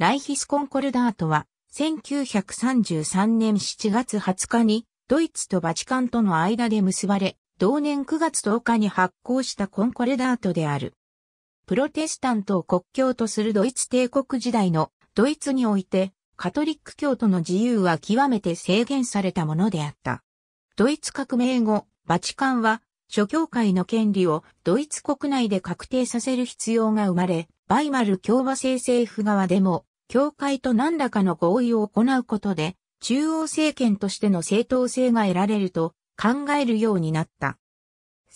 ライヒスコンコルダートは、1933年7月20日に、ドイツとバチカンとの間で結ばれ、同年9月10日に発行したコンコルダートである。プロテスタントを国教とするドイツ帝国時代のドイツにおいて、カトリック教徒の自由は極めて制限されたものであった。ドイツ革命後、バチカンは、諸教会の権利をドイツ国内で確定させる必要が生まれ、バイマル共和制政府側でも教会と何らかの合意を行うことで、中央政権としての正当性が得られると考えるようになった。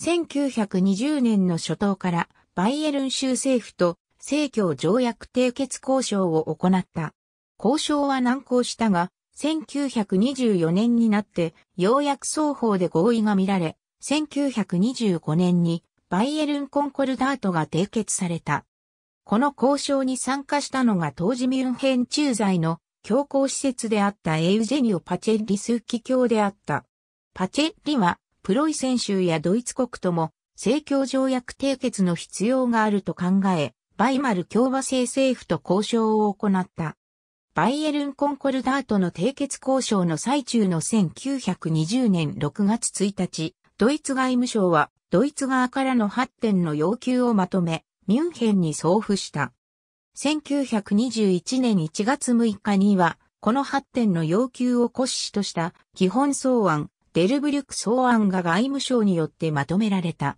1920年の初頭からバイエルン州政府と政教条約締結交渉を行った。交渉は難航したが、1924年になってようやく双方で合意が見られ、1925年にバイエルンコンコルダートが締結された。この交渉に参加したのが当時ミュンヘン駐在の教皇施設であったエウジェニオ・パチェッリ枢機卿であった。パチェッリは、プロイセン州やドイツ国とも、政教条約締結の必要があると考え、バイマル共和制政府と交渉を行った。バイエルン・コンコルダートの締結交渉の最中の1920年6月1日、ドイツ外務省は、ドイツ側からの発展の要求をまとめ、ミュンヘンに送付した。1921年1月6日には、この発展の要求を骨子とした基本草案、デルブリュク草案が外務省によってまとめられた。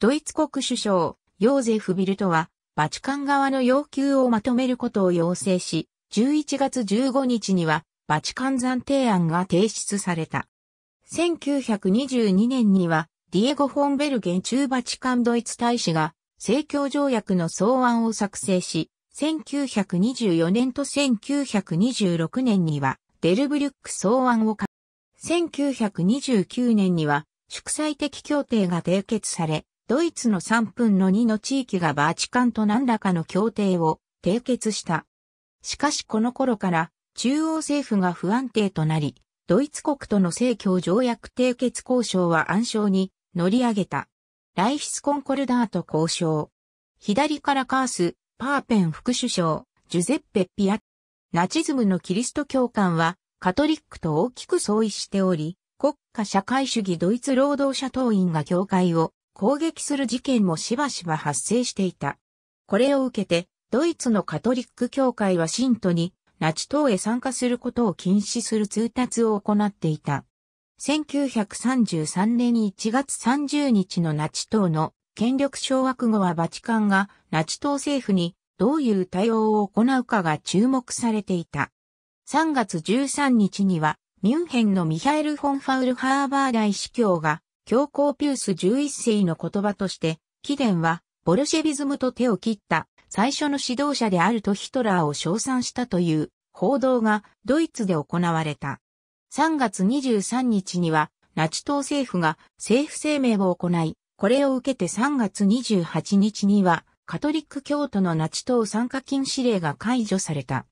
ドイツ国首相、ヨーゼフ・ビルトは、バチカン側の要求をまとめることを要請し、11月15日には、バチカン暫定案が提出された。1922年には、ディエゴ・フォンベルゲン中バチカンドイツ大使が政教条約の草案を作成し、1924年と1926年にはデルブリュック草案をか、1929年には祝祭的協定が締結され、ドイツの3分の2の地域がバーチカンと何らかの協定を締結した。しかしこの頃から中央政府が不安定となり、ドイツ国との政教条約締結交渉は暗礁に乗り上げた。ライヒスコンコルダート交渉。左からカース、パーペン副首相、ジュゼッペ・ピアナチズムのキリスト教官は、カトリックと大きく相違しており、国家社会主義ドイツ労働者党員が教会を攻撃する事件もしばしば発生していた。これを受けて、ドイツのカトリック教会は信徒に、ナチ党へ参加することを禁止する通達を行っていた。1933年1月30日のナチ党の権力掌握後はバチカンがナチ党政府にどういう対応を行うかが注目されていた。3月13日にはミュンヘンのミハエル・フォン・ファウル・ハーバー大司教が教皇ピュース11世の言葉として、貴殿はボルシェビズムと手を切った最初の指導者であるとヒトラーを称賛したという報道がドイツで行われた。3月23日には、ナチ党政府が政府声明を行い、これを受けて3月28日には、カトリック教徒のナチ党参加禁止令が解除された。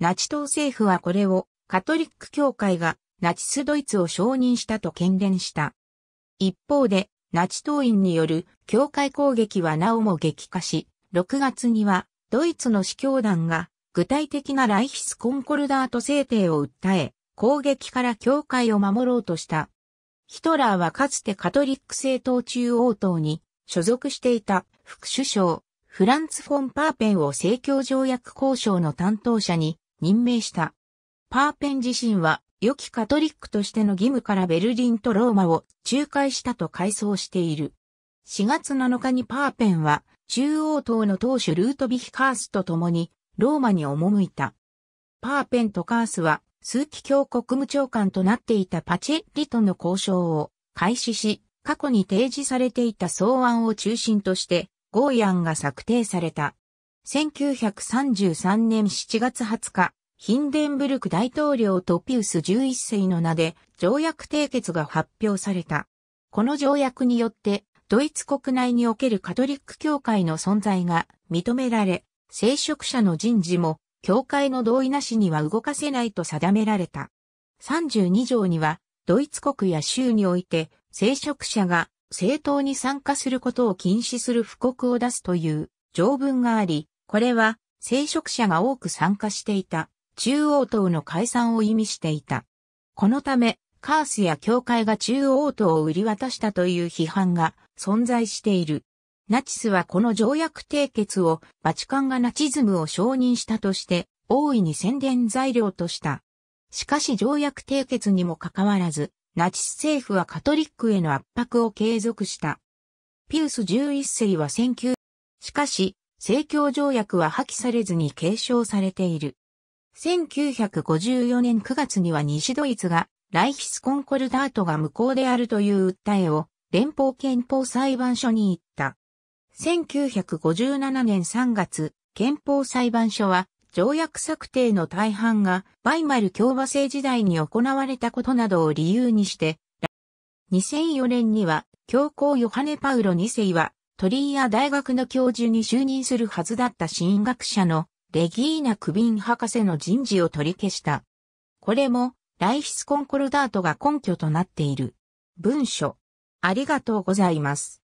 ナチ党政府はこれを、カトリック教会がナチスドイツを承認したと喧伝した。一方で、ナチ党員による教会攻撃はなおも激化し、6月にはドイツの司教団が具体的なライヒスコンコルダート制定を訴え、攻撃から教会を守ろうとした。ヒトラーはかつてカトリック政党中央党に所属していた副首相、フランツ・フォン・パーペンを政教条約交渉の担当者に任命した。パーペン自身は、良きカトリックとしての義務からベルリンとローマを仲介したと回想している。4月7日にパーペンは、中央党の党首ルートビヒ・カースと共に、ローマに赴いた。パーペンとカースは、数期卿国務長官となっていたパチェッリとの交渉を開始し、過去に提示されていた草案を中心として、ゴーヤンが策定された。1933年7月20日、ヒンデンブルク大統領とピウス11世の名で条約締結が発表された。この条約によって、ドイツ国内におけるカトリック教会の存在が認められ、聖職者の人事も教会の同意なしには動かせないと定められた。32条には、ドイツ国や州において、聖職者が政党に参加することを禁止する布告を出すという条文があり、これは聖職者が多く参加していた中央党の解散を意味していた。このため、カースや教会が中央党を売り渡したという批判が存在している。ナチスはこの条約締結をバチカンがナチズムを承認したとして大いに宣伝材料とした。しかし条約締結にもかかわらず、ナチス政府はカトリックへの圧迫を継続した。ピウス11世は19、しかし、政教条約は破棄されずに継承されている。1954年9月には西ドイツがライヒスコンコルダートが無効であるという訴えを連邦憲法裁判所に行った。1957年3月、憲法裁判所は、条約策定の大半が、バイマル共和制時代に行われたことなどを理由にして、2004年には、教皇ヨハネ・パウロ2世は、鳥居や大学の教授に就任するはずだった新学者の、レギーナ・クビン博士の人事を取り消した。これも、ライヒス・コンコルダートが根拠となっている。文書。ありがとうございます。